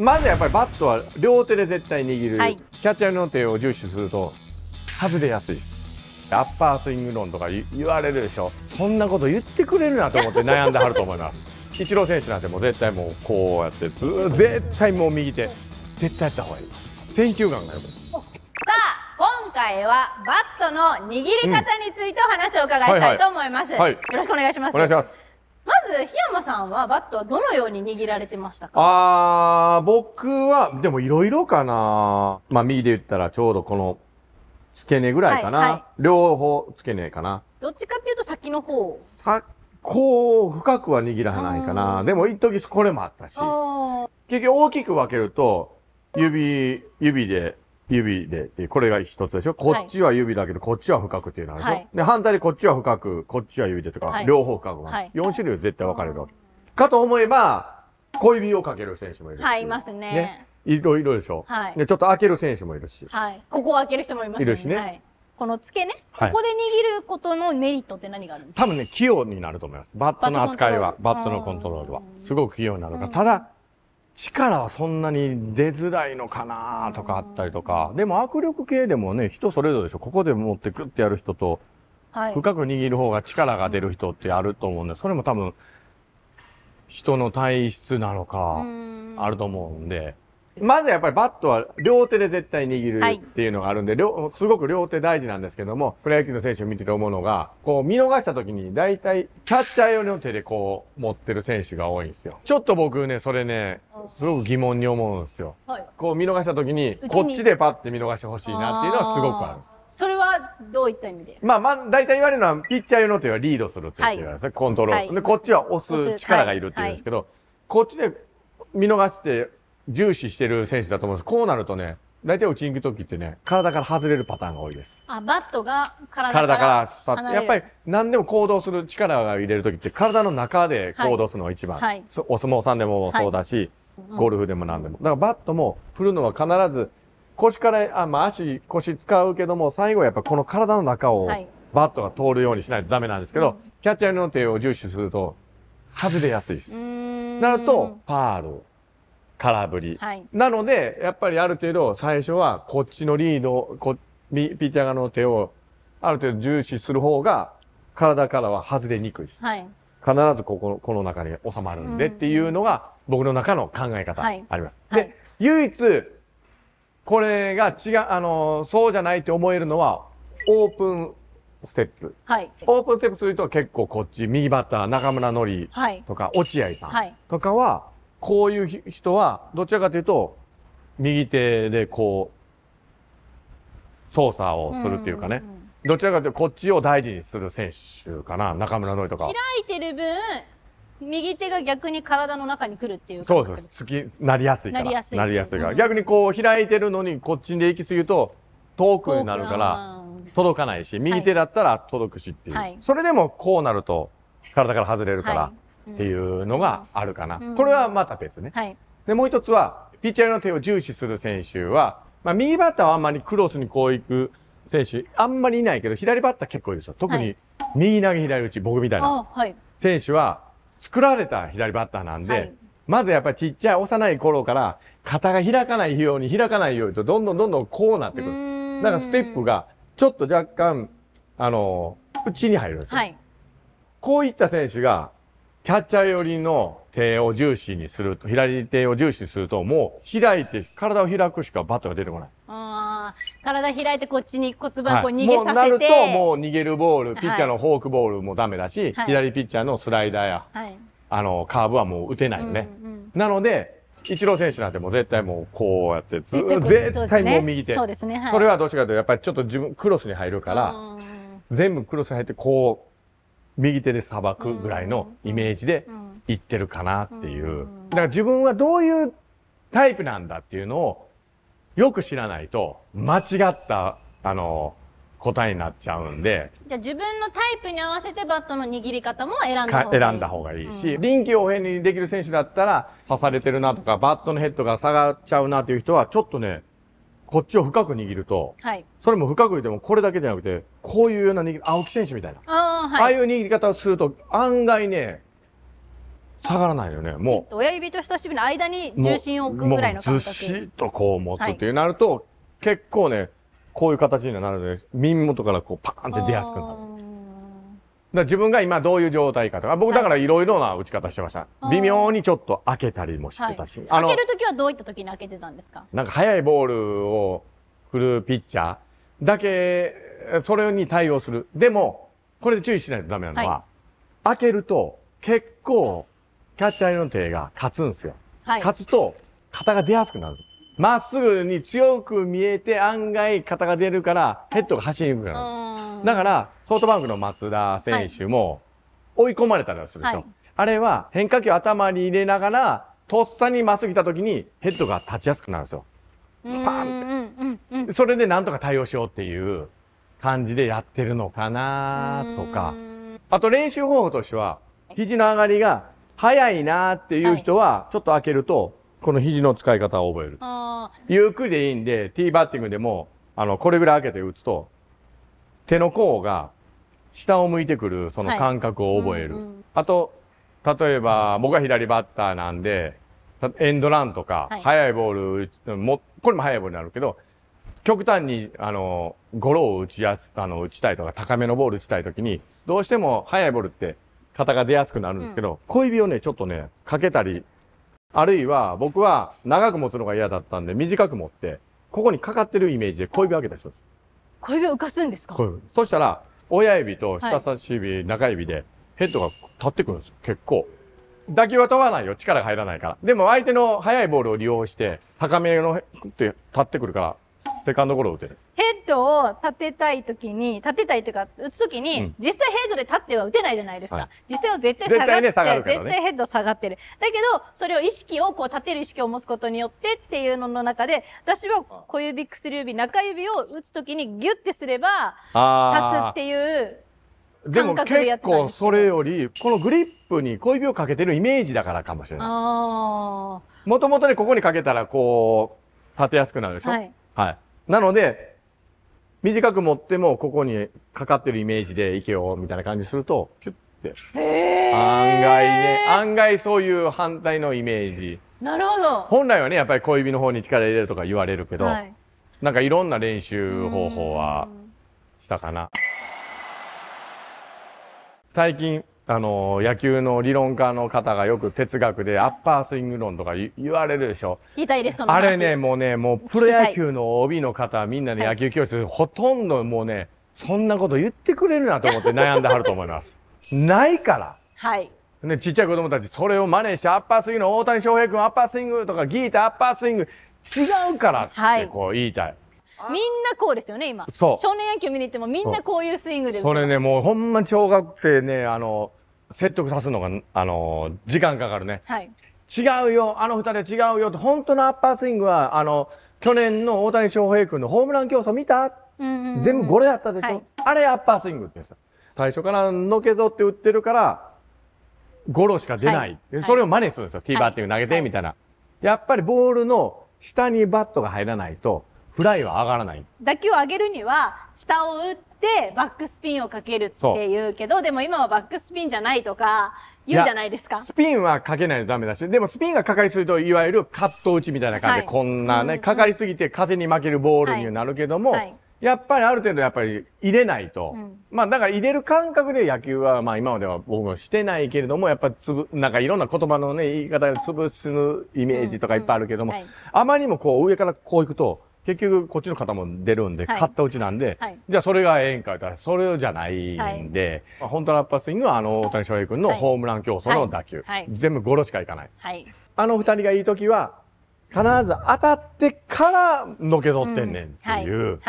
まずやっぱりバットは両手で絶対握る、はい、キャッチャーの手を重視すると外れやすいですアッパースイング論とか言われるでしょそんなこと言ってくれるなと思って悩んではると思いますイチロー選手なんてもう絶対もうこうやってず絶対もう右手絶対やった方がいい選球眼がよくさあ今回はバットの握り方についてお話をお伺いしたいと思います、よろしくお願いしますお願いしますず、檜山さんはバットはどのように握られてましたかああ、僕は、でもいろいろかな。まあ、右で言ったらちょうどこの、付け根ぐらいかな。はいはい、両方付け根かな。どっちかっていうと先の方。さ、こう、深くは握らないかな。でも、一時これもあったし。結局大きく分けると、指、指で指で、これが一つでしょこっちは指だけど、こっちは深くっていうのあるでしょ、はい、で、反対でこっちは深く、こっちは指でとか、はい、両方深くなんです。4種類絶対分かれるわけ。かと思えば、小指をかける選手もいるし。はい、いますね。ねいろいろでしょ、はい、で、ちょっと開ける選手もいるし。はい。ここを開ける人もいますね。いるしね。はいこの付けね、ここで握ることのメリットって何があるんですか多分ね、器用になると思います。バットの扱いは、バットのコントロールは。すごく器用になるから。ただ、力はそんなに出づらいのかなとかあったりとか、でも握力系でもね、人それぞれでしょ。ここで持ってグッてやる人と、はい、深く握る方が力が出る人ってあると思うんで、それも多分、人の体質なのか、あると思うんで。まずやっぱりバットは両手で絶対握るっていうのがあるんで、すごく両手大事なんですけども、プロ野球の選手を見てて思うのが、こう見逃した時に大体キャッチャー用の手でこう持ってる選手が多いんですよ。ちょっと僕ね、それね、すごく疑問に思うんですよ。はい、こう見逃した時に、こっちでパッて見逃してほしいなっていうのはすごくあるんです。それはどういった意味でまあ、まあ、大体言われるのは、ピッチャー用の手はリードするって言ってるんですね、はい、コントロール、はい、で、こっちは押す力がいるって言うんですけど、こっちで見逃して重視してる選手だと思うんです。こうなるとね、大体打ちに行く時ってね、体から外れるパターンが多いです。あ、バットが体から体からやっぱり何でも行動する力が入れる時って体の中で行動するのが一番。はい、お相撲さんでもそうだし、はい、ゴルフでも何でも。だからバットも振るのは必ず腰から、あまあ足、腰使うけども、最後はやっぱこの体の中をバットが通るようにしないとダメなんですけど、はい、キャッチャーの手を重視すると外れやすいです。なると、パール。空振り。はい、なので、やっぱりある程度最初はこっちのリード、こピッチャー側の手をある程度重視する方が体からは外れにくいです。はい、必ずここの、この中に収まるんでっていうのが僕の中の考え方あります。で、唯一、これが違う、あの、そうじゃないって思えるのは、オープンステップ。はい。オープンステップすると結構こっち、右バッター、中村のりとか、落合さんとかは、こういう人はどちらかというと右手でこう操作をするっていうかね、どちらかというとこっちを大事にする選手かな中村ノイとか開いてる分右手が逆に体の中にくるっていうそうです好きなりやすいからなりやすいから、うん、逆にこう開いてるのにこっちで行き過ぎると遠くになるから届かないし右手だったら届くしっていう、はい、それでもこうなると体から外れるから、っていうのがあるかな。これはまた別ね。はい、で、もう一つは、ピッチャーの手を重視する選手は、まあ、右バッターはあんまりクロスにこう行く選手、あんまりいないけど、左バッター結構いるでしょ。特に右投げ左打ち、僕みたいな選手は、作られた左バッターなんで、はい、まずやっぱりちっちゃい幼い頃から、肩が開かないように開かないようにと、どんどんどんどんこうなってくる。だからステップが、ちょっと若干、あの、内に入るんですよ。はい、こういった選手が、キャッチャー寄りの手を重視にすると、左手を重視すると、もう開いて、体を開くしかバットが出てこない。ああ、体開いてこっちに骨盤こう逃げさせて、はい、もうなると、もう逃げるボール、ピッチャーのフォークボールもダメだし、はい、左ピッチャーのスライダーや、はい、あの、カーブはもう打てないよね。うんうん、なので、イチロー選手なんてもう絶対もうこうやってず絶対もう右手。そうですね。はい、これはどっちかというとやっぱりちょっと自分クロスに入るから、全部クロスに入ってこう右手でさばくぐらいのイメージでいってるかなっていう。だから自分はどういうタイプなんだっていうのをよく知らないと間違った、あの、答えになっちゃうんで。じゃあ自分のタイプに合わせてバットの握り方も選んだ方がいい選んだ方がいいし、うん、臨機応変にできる選手だったら刺されてるなとか、バットのヘッドが下がっちゃうなっていう人はちょっとね、こっちを深く握ると、はい、それも深く言ってもこれだけじゃなくて、こういうような握り、青木選手みたいな。はい、ああいう握り方をすると案外ね下がらないよねもう親指と人差し指の間に重心を置くぐらいの感覚ずしっとこう持つっていうなると、はい、結構ねこういう形になるので耳元からこうパーンって出やすくなるだ自分が今どういう状態かとか僕だからいろいろな打ち方してました、はい、微妙にちょっと開けたりもしてたし、はい、開ける時はどういった時に開けてたんですかなんか速いボールを振るピッチャーだけそれに対応するでもこれで注意しないとダメなのは、はい、開けると結構キャッチャーの手が勝つんですよ。はい、勝つと肩が出やすくなるんです。まっすぐに強く見えて案外肩が出るからヘッドが走りにくくなる。だからソフトバンクの松田選手も追い込まれたりするでしょ。はい、あれは変化球頭に入れながらとっさにまっすぐ来た時にヘッドが立ちやすくなるんですよ。パーンって。それでなんとか対応しようっていう感じでやってるのかなとか。あと練習方法としては、肘の上がりが早いなっていう人は、ちょっと開けると、この肘の使い方を覚える。ゆっくりでいいんで、ティーバッティングでも、あの、これぐらい開けて打つと、手の甲が下を向いてくるその感覚を覚える。はいうんうん、あと、例えば、僕は左バッターなんで、エンドランとか、い、速いボール、もこれも速いボールになるけど、極端に、あの、ゴロを打ちやす、あの、打ちたいとか、高めのボール打ちたいときに、どうしても速いボールって肩が出やすくなるんですけど、小指をね、ちょっとね、かけたり、あるいは僕は長く持つのが嫌だったんで、短く持って、ここにかかってるイメージで小指を開けた人です。小指を浮かすんですかそしたら、親指と人差し指、中指で、ヘッドが立ってくるんですよ、結構。打球は飛ばないよ、力が入らないから。でも相手の速いボールを利用して、高めの、って立ってくるから、セカンドゴロ打てる。ヘッドを立てたいときに、立てたいというか、打つときに、うん、実際ヘッドで立っては打てないじゃないですか。はい、実際は絶対下がって、絶対、ね,、絶対ヘッド下がってる。だけど、それを意識をこう立てる意識を持つことによってっていうのの中で、私は小指、薬指、中指を打つときにギュッてすれば、立つっていう感覚でも結構それよりこのグリップに小指をかけてるイメージだからかもしれないもともとねここにかけたらこう立てやすくなるでしょ、はい、はい、なので、短く持ってもここにかかってるイメージでいけよみたいな感じすると、キュッて。へ案外ね、案外そういう反対のイメージ。なるほど。本来はね、やっぱり小指の方に力入れるとか言われるけど、はい、なんかいろんな練習方法はしたかな。最近あの、野球の理論家の方がよく哲学でアッパースイング論とか言われるでしょ。聞たいです、そのあれね、もうね、もうプロ野球の OB の方、みんなね、野球教室、はい、ほとんどもうね、そんなこと言ってくれるなと思って悩んではると思います。ないから。はい。ね、ちっちゃい子供たち、それを真似して、アッパースイングの大谷翔平君アッパースイングとか、ギータアッパースイング、違うからってこう言いたい、はいみんなこうですよね、今。そう。少年野球見に行ってもみんなこういうスイングでそれね、もうほんま小学生ね、あの、説得さすのが、あのー、時間かかるね。はい。違うよ、あの二人は違うよて、本当のアッパースイングは、あの、去年の大谷翔平君のホームラン競争見た、うんうん、全部これやったでしょ、はい、あれアッパースイングってさ。最初からのけぞって打ってるから、ゴロしか出ない。はい、でそれを真似するんですよ。ティーバッティング投げて、みたいな。やっぱりボールの下にバットが入らないと、フライは上がらない打球を上げるには下を打ってバックスピンをかけるっていうけどでも今はバックスピンじゃないとか言うじゃないですかスピンはかけないとダメだしでもスピンがかかりすぎるといわゆるカット打ちみたいな感じで、はい、こんなね、うんうん、かかりすぎて風に負けるボールにはなるけども、はいはいやっぱりある程度やっぱり入れないと。うん、まあだから入れる感覚で野球はまあ今までは僕もしてないけれども、やっぱつぶ、なんかいろんな言葉のね、言い方で潰すイメージとかいっぱいあるけども、うんはい、あまりにもこう上からこういくと、結局こっちの方も出るんで、はい、買ったうちなんで、はい、じゃあそれがええんかったらそれじゃないんで、はい、まあ、本当のアッパースイングはあの大谷翔平君のホームラン競争の打球、全部ゴロしかいかない、あの2人がいい時は必ず当たってからのけぞってんねんっていう、うん、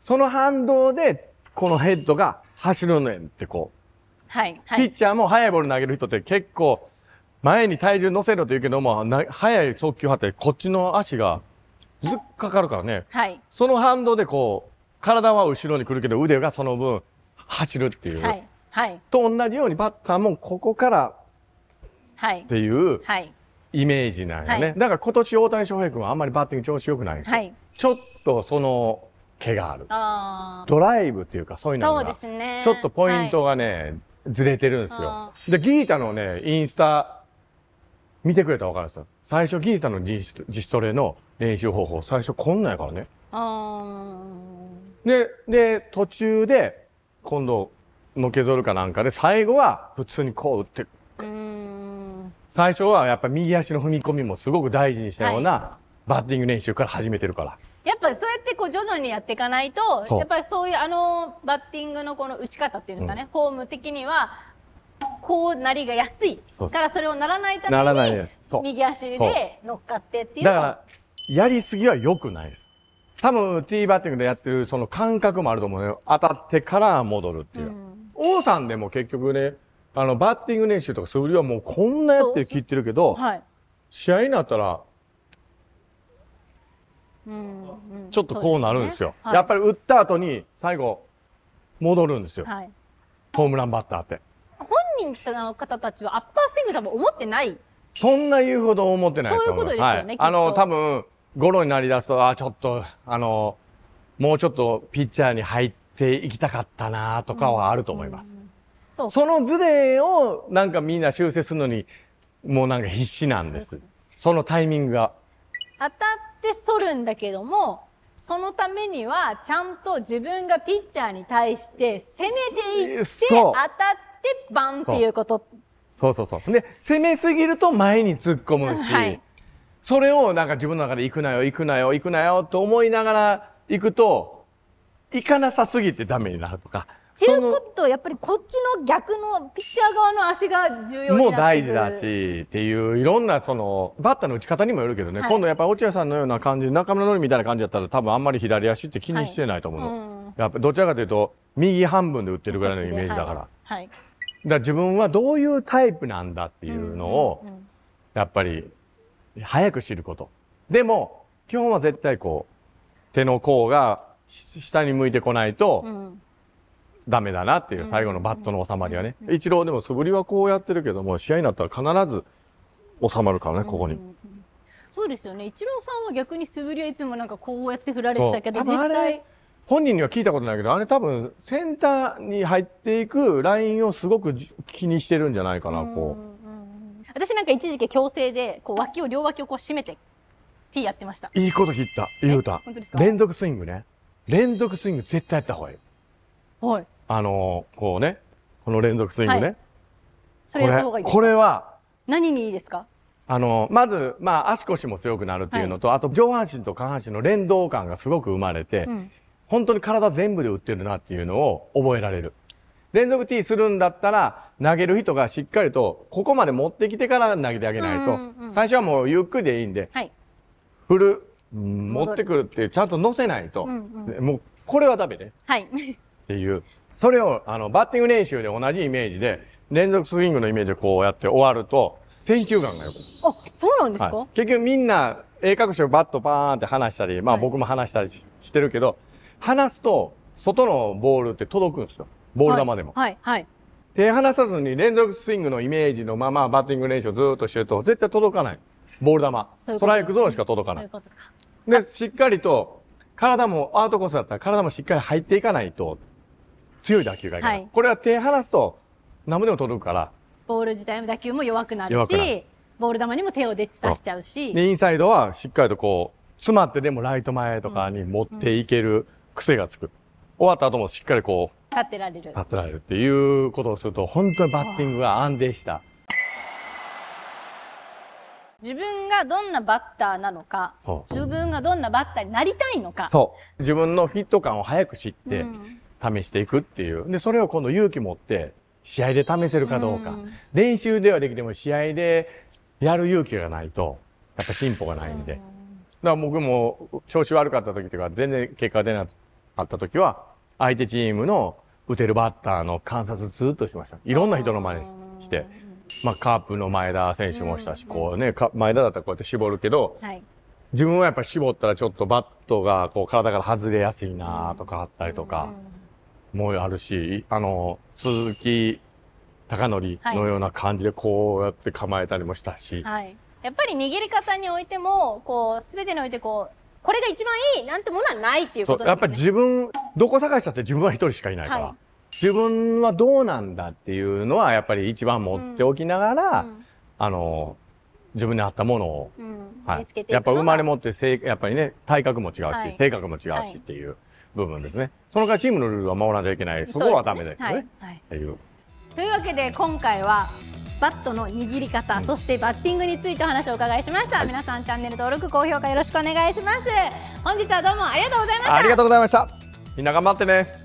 その反動でこのヘッドが走るねんってこう、ピッチャーも速いボール投げる人って結構前に体重乗せろと言うけども速い速球派ってこっちの足が。ずっかかるからね、はい、その反動でこう体は後ろに来るけど腕がその分走るっていう、はい、はい、と同じようにバッターもここからっていうイメージなんよね、はい、だから今年大谷翔平君はあんまりバッティング調子良くないんですよ、ちょっとその毛があるドライブっていうかそういうのがう、ね、ちょっとポイントがね、ずれてるんですよでギータのねインスタ見てくれたら分かるんですよ。最初、ギーさんの実実トレの練習方法、最初こんなんやからね。で、で、途中で、今度、のけぞるかなんかで、最後は普通にこう打ってん。最初はやっぱ右足の踏み込みもすごく大事にしたような、はい、バッティング練習から始めてるから。やっぱそうやってこう徐々にやっていかないと、やっぱりそういうあのバッティングのこの打ち方っていうんですかね、うん、フォーム的には、こうなりが安いからそれをならないために右足で乗っかってっていうだからやりすぎは良くないです多分ティーバッティングでやってるその感覚もあると思うよ当たってから戻るっていう、うん、王さんでも結局ねあのバッティング練習とか素振りはもうこんなやって切ってるけど、はい、試合になったらうんうん、ちょっとこうなるんですよ。すねはい、やっぱり打った後に最後戻るんですよ。はい、ホームランバッターって。民の方たちはアッパースイング多分思ってないそんな言うほど思ってないそういうことですよね、はい、あの多分ゴロになりだすとあちょっとあのもうちょっとピッチャーに入っていきたかったなとかはあると思います、うんうん、そそのズレをなんかみんな修正するのにもうなんか必死なんですそのタイミングが当たって反るんだけどもそのためにはちゃんと自分がピッチャーに対して攻めていって当たっってバンっていうことそうそうそうで攻めすぎると前に突っ込むし、はい、それをなんか自分の中で行くなよ行くなよ行くなよと思いながら行くと行かなさすぎてダメになるとか。っていうことはやっぱりこっちの逆のピッチャー側の足が重要になってくるもう大事だしっていういろんなそのバッターの打ち方にもよるけどね、はい、今度やっぱ落合さんのような感じ中村のりみたいな感じだったら多分あんまり左足って気にしてないと思うの、はいうん、やっぱどちらかというと右半分で打ってるぐらいのイメージだから。はいだ自分はどういうタイプなんだっていうのを、やっぱり、早く知ること。でも、基本は絶対こう、手の甲が下に向いてこないと、ダメだなっていう最後のバットの収まりはね。一郎でも素振りはこうやってるけども、試合になったら必ず収まるからね、ここに。そうですよね。一郎さんは逆に素振りはいつもなんかこうやって振られてたけど、実際。本人には聞いたことないけど、あれ多分センターに入っていくラインをすごく気にしてるんじゃないかな、こう。私なんか一時期強制で、こう脇を、両脇をこう締めて、T やってました。いいこと切った、言うた。本当ですか連続スイングね。連続スイング絶対やった方がいい。はい。あのー、こうね、この連続スイングね。はい、それやった方がいいこれは、何にいいですかあの、まず、まあ、足腰も強くなるっていうのと、はい、あと、上半身と下半身の連動感がすごく生まれて、う本当に体全部で打ってるなっていうのを覚えられる。連続ティーするんだったら、投げる人がしっかりと、ここまで持ってきてから投げてあげないと、うんうん、最初はもうゆっくりでいいんで、はい、振る、持ってくるってちゃんと乗せないと、うんうん、もうこれは食べで、はい、っていう。それを、あの、バッティング練習で同じイメージで、連続スイングのイメージでこうやって終わると、選球眼がよくあ、そうなんですか、はい、結局みんな、鋭角手バットパーンって離したり、まあ僕も離したりしはい、してるけど、離すと、外のボールって届くんですよ。ボール球でも。はい、はい、手離さずに連続スイングのイメージのままバッティング練習をずっとしてると、絶対届かない。ボール球。ストライクゾーンしか届かない。そういうことか。で、しっかりと、体も、アートコースだったら体もしっかり入っていかないと、強い打球がいかない。はい、これは手離すと、何もでも届くから。ボール自体の打球も弱くなるし、ボール球にも手を出しちゃうし。で、インサイドはしっかりとこう、詰まってでもライト前とかに持っていける。うんうん癖がつく。終わった後もしっかりこう、立ってられる。立ってられるっていうことをすると、本当にバッティングが安定した。自分がどんなバッターなのか、自分がどんなバッターになりたいのか。そう。自分のフィット感を早く知って、試していくっていう。で、それを今度勇気持って、試合で試せるかどうか。う練習ではできても、試合でやる勇気がないと、やっぱ進歩がないんで。だから僕も調子悪かった時とか全然結果出ないあった時は、相手チームの打てるバッターの観察ずっとしました。いろんな人の真似して。まあ、カープの前田選手もしたし、こうね、前田だったらこうやって絞るけど、自分はやっぱ絞ったらちょっとバットがこう体から外れやすいなとかあったりとか、もあるし、あの、鈴木貴則のような感じでこうやって構えたりもしたし。はい、やっぱり握り方においても、こう、すべてにおいてこう、これが一番いいなんてものはないっていうこと、ね、やっぱり自分どこ探したって自分は一人しかいないから、はい、自分はどうなんだっていうのはやっぱり一番持っておきながら、うんうん、あの自分に合ったものを、うん、はい、やっぱ生まれ持ってやっぱりね体格も違うし、はい、性格も違うしっていう部分ですね、そのかわチームのルールは守らなきゃいけないそこはダメだよね。はい、はい、というわけで今回はバットの握り方、そしてバッティングについてお話をお伺いしました、皆さんチャンネル登録高評価よろしくお願いします本日はどうもありがとうございましたありがとうございましたみんな頑張ってね